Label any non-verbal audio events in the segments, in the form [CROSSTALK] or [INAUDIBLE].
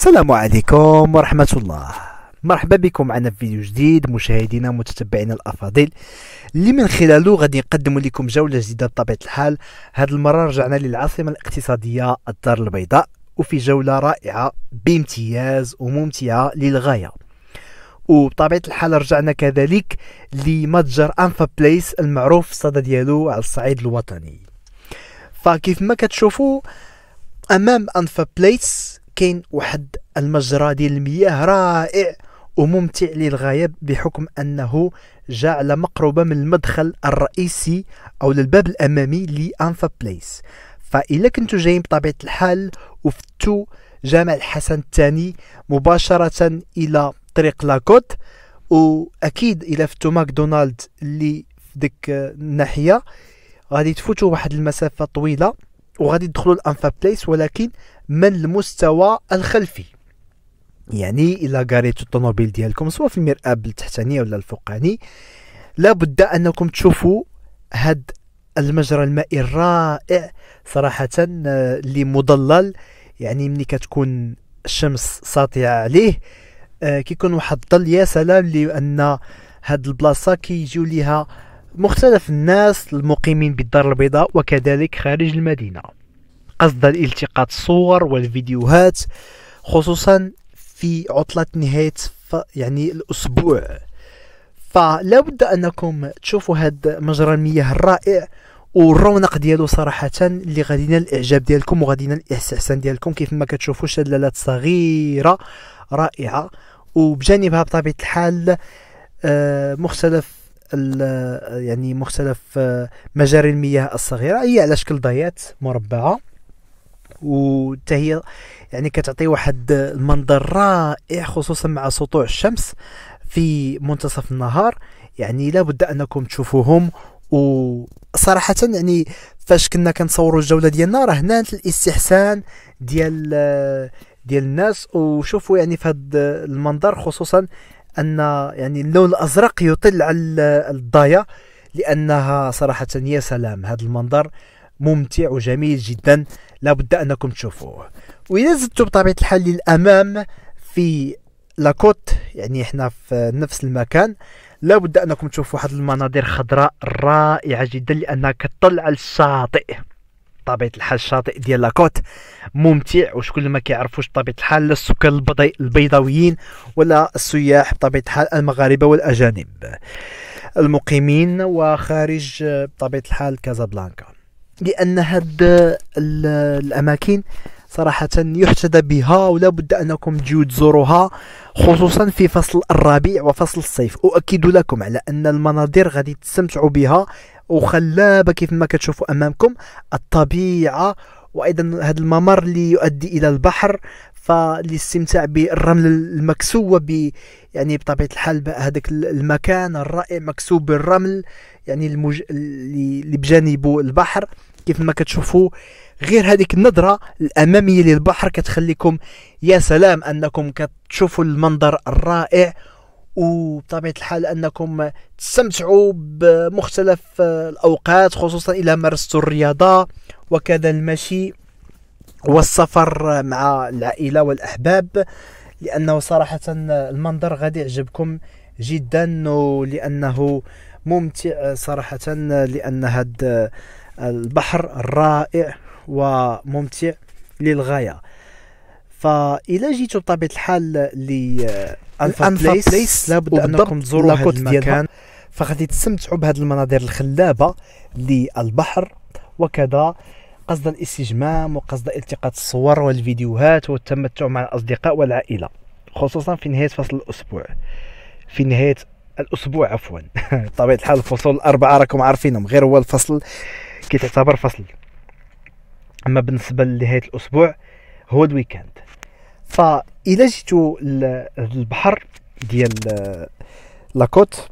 السلام عليكم ورحمة الله مرحبا بكم معنا في فيديو جديد مشاهدينا متتبعينا الافاضل اللي من خلاله غادي نقدم لكم جوله جديده بطبيعه الحال هذه المره رجعنا للعاصمه الاقتصاديه الدار البيضاء وفي جوله رائعه بامتياز وممتعه للغايه وبطبيعه الحال رجعنا كذلك لمتجر انفا بليس المعروف صدى ديالو على الصعيد الوطني فكيف ما كتشوفوا امام انفا بليس كاين واحد المجرى ديال المياه رائع وممتع للغاية بحكم أنه جاء على مقربة من المدخل الرئيسي أو للباب الأمامي لأنفا بليس فاذا كنتو جايين بطبيعة الحال وفتو جامع الحسن الثاني مباشرة إلى طريق لاكوت وأكيد إلا فتو ماكدونالد اللي في ديك الناحية غادي تفوتوا واحد المسافة طويلة وغادي يدخلوا الانفا بليس ولكن من المستوى الخلفي يعني الا قريتوا الطوموبيل ديالكم سواء في المرآب التحتانيه ولا الفوقاني لابد انكم تشوفوا هاد المجرى المائي الرائع صراحه آه، اللي مضلل يعني ملي كتكون الشمس ساطعه عليه آه، كيكون واحد الظل يا سلام لان هاد البلاصه كيجيو ليها مختلف الناس المقيمين بالدار البيضاء وكذلك خارج المدينة قصد الالتقاط الصور والفيديوهات خصوصا في عطلة نهاية يعني الأسبوع فلا بد أنكم تشوفوا هذا مجرى المياه الرائع والرونق ديالو صراحة اللي غادينا الإعجاب ديالكم وغادينا الإحسان ديالكم كيف ما كتشوفوا شلالات صغيرة رائعة وبجانبها بطبيعة الحال آه، مختلف يعني مختلف آه، مجاري المياه الصغيره هي على شكل ضيات مربعه وحتى هي يعني كتعطي واحد المنظر رائع خصوصا مع سطوع الشمس في منتصف النهار يعني لابد انكم تشوفوهم وصراحة يعني فاش كنا كنصوروا الجولة ديالنا راه هنا الاستحسان ديال آه، ديال الناس وشوفوا يعني في هذا المنظر خصوصا ان يعني اللون الازرق يطل على الضايه لانها صراحه يا سلام هذا المنظر ممتع وجميل جدا لابد انكم تشوفوه واذا زدتوا بطبيعه الحال للامام في لاكوت يعني احنا في نفس المكان لابد انكم تشوفوا واحد المناظر خضراء رائعه جدا لانها كتطل على الشاطئ بطبيعه الحال الشاطئ ديال لاكوت ممتع وشكون اللي ما كيعرفوش بطبيعه الحال السكان البيضاويين ولا السياح بطبيعه الحال المغاربه والاجانب المقيمين وخارج بطبيعه الحال كازابلانكا لان هاد الاماكن صراحة يحتذى بها ولا بد أنكم تجيو تزوروها خصوصا في فصل الربيع وفصل الصيف أؤكد لكم على أن المناظر غادي تستمتعوا بها وخلابه كيف ما كتشوفوا امامكم الطبيعه وايضا هذا الممر اللي يؤدي الى البحر فالاستمتاع بالرمل المكسوه ب يعني بطبيعه الحال هذاك المكان الرائع مكسوب بالرمل يعني المج... اللي بجانبه البحر كيف ما كتشوفوا غير هذيك النظره الاماميه للبحر كتخليكم يا سلام انكم كتشوفوا المنظر الرائع وبطبيعه الحال انكم تستمتعوا بمختلف الاوقات خصوصا الى مارستوا الرياضه وكذا المشي والسفر مع العائله والاحباب لانه صراحه المنظر غادي يعجبكم جدا لانه ممتع صراحه لان هذا البحر رائع وممتع للغايه فإلى جيتوا بطبيعة الحال الفا, بليس, بليس لابد انكم تزوروا هذا المكان فغادي تستمتعوا بهذه المناظر الخلابه للبحر وكذا قصد الاستجمام وقصد التقاط الصور والفيديوهات والتمتع مع الاصدقاء والعائله خصوصا في نهايه فصل الاسبوع في نهايه الاسبوع عفوا بطبيعه [LAUGHS] الحال الفصول الاربعه راكم عارفينهم غير هو الفصل كيتعتبر فصل اما بالنسبه لنهايه الاسبوع هو الويكاند فإذا جيتو للبحر ديال آه، لاكوت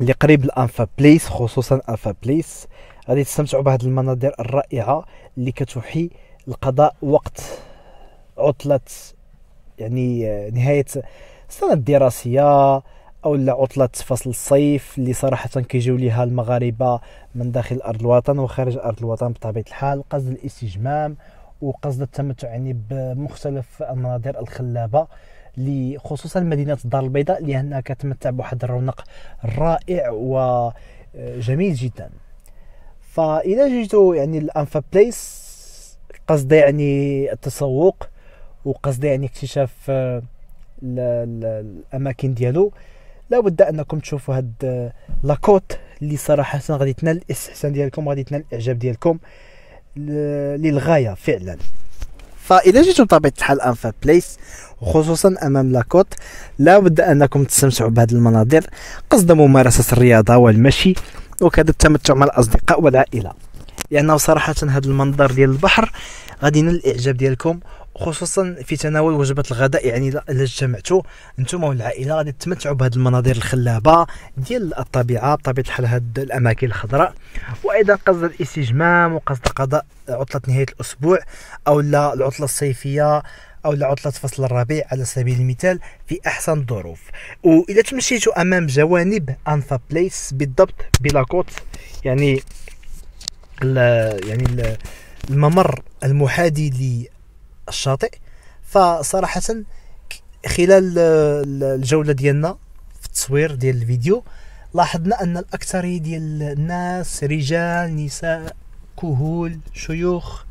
اللي قريب لانفا بليس خصوصا انفا بليس غادي تستمتعوا بهاد المناظر الرائعه اللي كتوحي لقضاء وقت عطله يعني آه، نهايه السنه الدراسيه او عطله فصل الصيف اللي صراحه كيجيو ليها المغاربه من داخل ارض الوطن وخارج ارض الوطن بطبيعه الحال قصد الاستجمام وقصد التمتع يعني بمختلف المناظر الخلابه خصوصا مدينه الدار البيضاء لانها كتمتع بواحد الرونق رائع وجميل جدا فإذا جيتو يعني الانفا بليس قصد يعني التسوق وقصد يعني اكتشاف آه، الاماكن ديالو لابد انكم تشوفوا هاد آه، لاكوت اللي صراحه غادي تنال الاستحسان ديالكم غادي تنال الاعجاب ديالكم للغايه فعلا فإذا جيتم بطبيعة الحال أنفا بليس وخصوصا أمام لاكوت لا بد أنكم تستمتعوا بهذه المناظر قصد ممارسة الرياضة والمشي وكذا التمتع مع الأصدقاء والعائلة لأنه يعني صراحة هذا المنظر ديال البحر غادي ينال الإعجاب ديالكم خصوصا في تناول وجبه الغداء يعني الا اجتمعتوا انتم والعائله غادي تتمتعوا بهذه المناظر الخلابه ديال الطبيعه بطبيعه الحال هذه الاماكن الخضراء وايضا قصد الاستجمام وقصد قضاء عطله نهايه الاسبوع او لا العطله الصيفيه او عطلة فصل الربيع على سبيل المثال في احسن الظروف واذا تمشيتوا امام جوانب انفا بليس بالضبط بلاكوت يعني الـ يعني الـ الممر المحادي الشاطئ فصراحه خلال الجوله ديالنا في التصوير ديال الفيديو لاحظنا ان الاكثريه ديال الناس رجال نساء كهول شيوخ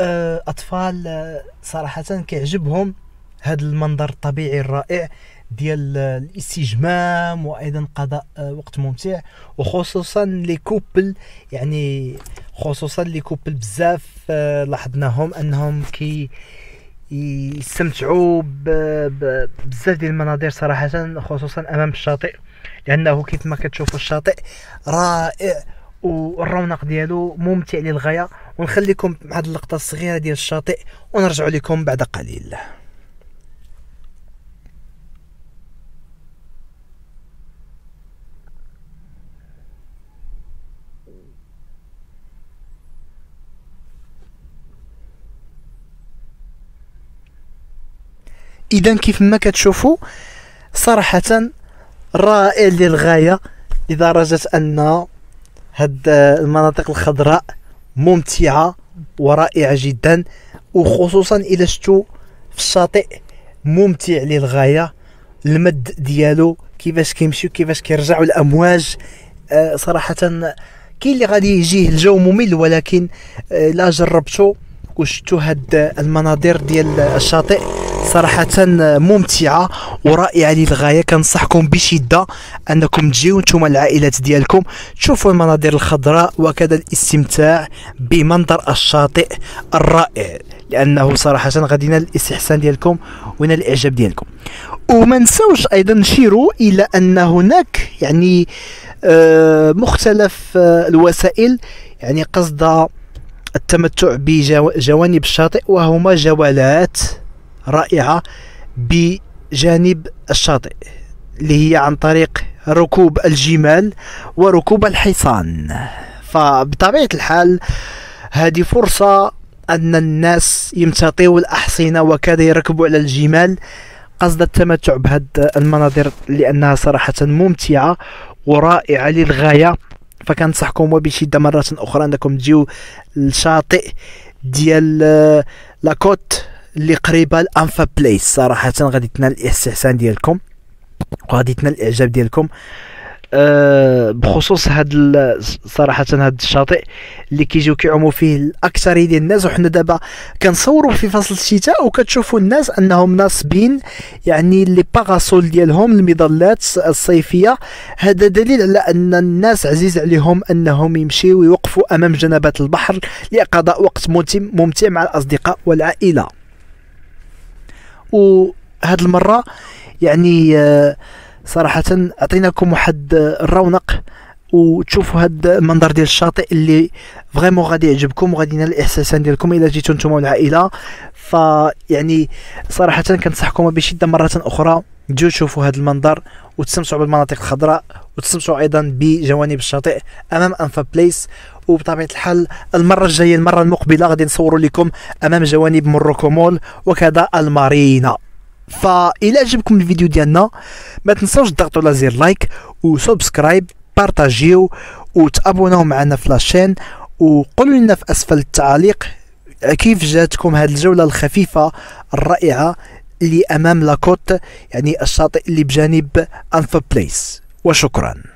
آه، اطفال صراحه كيعجبهم هذا المنظر الطبيعي الرائع ديال الاستجمام وايضا قضاء آه، وقت ممتع وخصوصا لي كوبل يعني خصوصا لي كوبل بزاف آه، لاحظناهم انهم كي يستمتعوا بزاف ديال المناظر صراحه خصوصا امام الشاطئ لانه كيف ما كتشوفوا الشاطئ رائع والرونق ديالو ممتع للغايه ونخليكم مع هذه اللقطه الصغيره ديال الشاطئ ونرجع لكم بعد قليل اذا كيف ما كتشوفوا صراحه رائع للغايه لدرجه ان هاد المناطق الخضراء ممتعه ورائعه جدا وخصوصا الى شتو في الشاطئ ممتع للغايه المد ديالو كيفاش كيمشي وكيفاش كيرجعوا الامواج آه، صراحه كاين اللي غادي يجيه الجو ممل ولكن آه، لا جربتو وشتو هاد المناظر ديال الشاطئ صراحه ممتعه ورائعه للغايه كنصحكم بشده انكم تجيو نتوما العائلات ديالكم تشوفوا المناظر الخضراء وكذا الاستمتاع بمنظر الشاطئ الرائع لانه صراحه غادي ينال الاستحسان ديالكم وينال الاعجاب ديالكم وما نساوش ايضا نشيروا الى ان هناك يعني آه، مختلف آه، الوسائل يعني قصد التمتع بجوانب الشاطئ وهما جولات رائعة بجانب الشاطئ اللي هي عن طريق ركوب الجمال وركوب الحصان فبطبيعة الحال هذه فرصة أن الناس يمتطيو الأحصنة وكذا يركبوا على الجمال قصد التمتع بهذه المناظر لأنها صراحة ممتعة ورائعة للغاية فكنصحكم وبشدة مرة أخرى أنكم تجيو الشاطئ ديال لاكوت اللي قريبه لانفا بلايس صراحه غادي تنال الاستحسان ديالكم وغادي تنال الاعجاب ديالكم أه بخصوص هاد صراحه هاد الشاطئ اللي كيجيو كيعوموا فيه الاكثريه ديال الناس وحنا دابا كنصوروا في فصل الشتاء وكتشوفوا الناس انهم ناصبين يعني لي باغاسول ديالهم المظلات الصيفيه هذا دليل على ان الناس عزيز عليهم انهم يمشيو ويوقفوا امام جنبات البحر لقضاء وقت ممتع مع الاصدقاء والعائله وهذه المره يعني آه، صراحه عطيناكم واحد آه، الرونق وتشوفوا هاد المنظر ديال الشاطئ اللي فريمون غادي يعجبكم وغادي ينال الاحساس ديالكم الا جيتو نتوما والعائله فيعني صراحه كنصحكم بشده مره اخرى تجيو تشوفوا هذا المنظر وتستمتعوا بالمناطق الخضراء وتستمتعوا ايضا بجوانب الشاطئ امام انفا بليس وبطبيعه الحال المره الجايه المره المقبله غادي نصوروا لكم امام جوانب مروكو مول وكذا المارينا فإلى عجبكم الفيديو ديالنا ما تنساوش تضغطوا على زر لايك وسبسكرايب بارطاجيو وتابوناو معنا في لاشين وقولوا لنا في اسفل التعليق كيف جاتكم هذه الجوله الخفيفه الرائعه اللي امام لاكوت يعني الشاطئ اللي بجانب انف بليس وشكرا